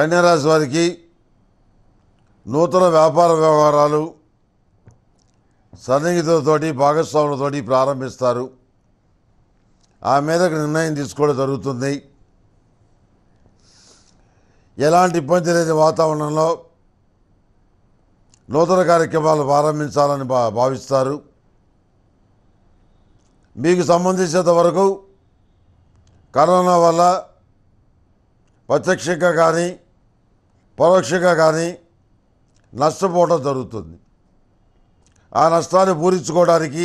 కన్యారాశి వారికి నూతన వ్యాపార వ్యవహారాలు సన్నిహితులతోటి భాగస్వాములతోటి ప్రారంభిస్తారు ఆ మేరకు నిర్ణయం తీసుకోవడం జరుగుతుంది ఎలాంటి ఇబ్బంది లేని వాతావరణంలో నూతన కార్యక్రమాలు ప్రారంభించాలని భావిస్తారు మీకు సంబంధించినంత వరకు కరోనా వల్ల ప్రత్యక్షంగా కానీ పరోక్షంగా కానీ నష్టపోవడం జరుగుతుంది ఆ నష్టాన్ని పూరించుకోవడానికి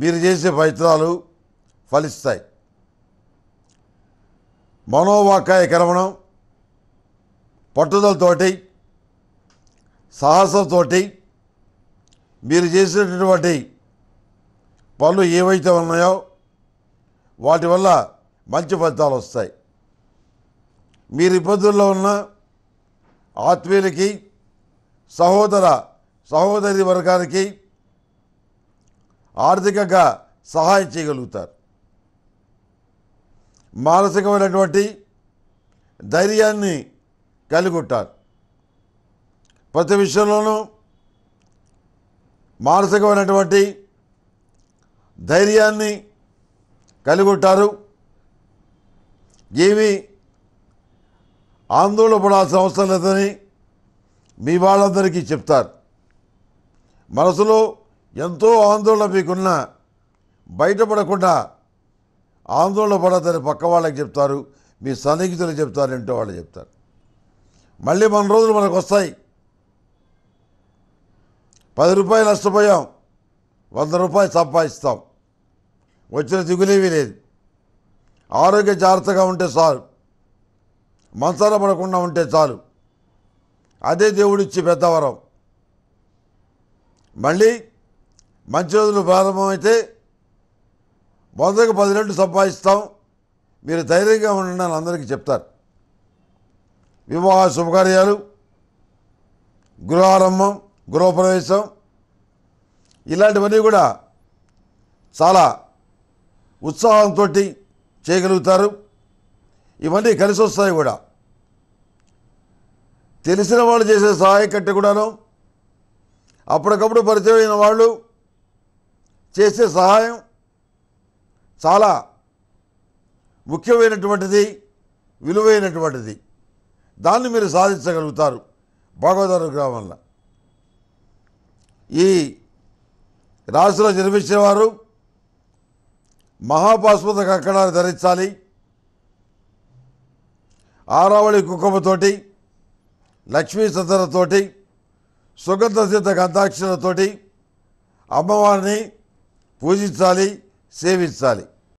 మీరు చేసే ప్రయత్నాలు ఫలిస్తాయి మనోవాకాయ క్రమణం పట్టుదలతోటి సాహసంతో మీరు చేసినటువంటి పనులు ఏవైతే ఉన్నాయో వాటి వల్ల మంచి ఫలితాలు వస్తాయి మీరు ఇబ్బందుల్లో ఉన్నా ఆత్మీయులకి సహోదర సహోదరి వర్గానికి ఆర్థికంగా సహాయం చేయగలుగుతారు మానసికమైనటువంటి ధైర్యాన్ని కలిగొట్టారు ప్రతి విషయంలోనూ మానసికమైనటువంటి ధైర్యాన్ని కలిగొట్టారు ఏమీ ఆందోళన పడాల్సిన అవసరం లేదని మీ వాళ్ళందరికీ చెప్తారు మనసులో ఎంతో ఆందోళన మీకున్న బయటపడకుండా ఆందోళన పడద్దని పక్క వాళ్ళకి చెప్తారు మీ సన్నిహితులు చెప్తారు ఇంటో వాళ్ళు చెప్తారు మళ్ళీ మన రోజులు మనకు వస్తాయి పది రూపాయలు నష్టపోయాం వంద రూపాయలు సంపాదిస్తాం వచ్చిన దిగులేమీ లేదు ఆరోగ్య జాగ్రత్తగా ఉంటే సార్ మంచర పడకుండా ఉంటే చాలు అదే దేవుడిచ్చి పెద్దవరం మళ్ళీ మంచి రోజులు ప్రారంభమైతే మొదటికి పది రెండు సంపాదిస్తాం మీరు ధైర్యంగా ఉండండి అని అందరికీ చెప్తారు వివాహ శుభకార్యాలు గృహారంభం గృహప్రవేశం ఇలాంటివన్నీ కూడా చాలా ఉత్సాహంతో చేయగలుగుతారు ఇవన్నీ కలిసి వస్తాయి కూడా తెలిసిన వాళ్ళు చేసే సహాయం కంటే కూడాను అప్పటికప్పుడు పరిచయమైన వాళ్ళు చేసే సహాయం చాలా ముఖ్యమైనటువంటిది విలువైనటువంటిది దాన్ని మీరు సాధించగలుగుతారు భాగోదారు గ్రామంలో ఈ రాశిలో జన్మించేవారు మహాపాస్పద కంకణాలు ధరించాలి ఆరావళి కుక్కమ్మతోటి లక్ష్మీ సుధనతోటి సుగంధ సిద్ధ గంధాక్షరతోటి అమ్మవారిని పూజించాలి సేవించాలి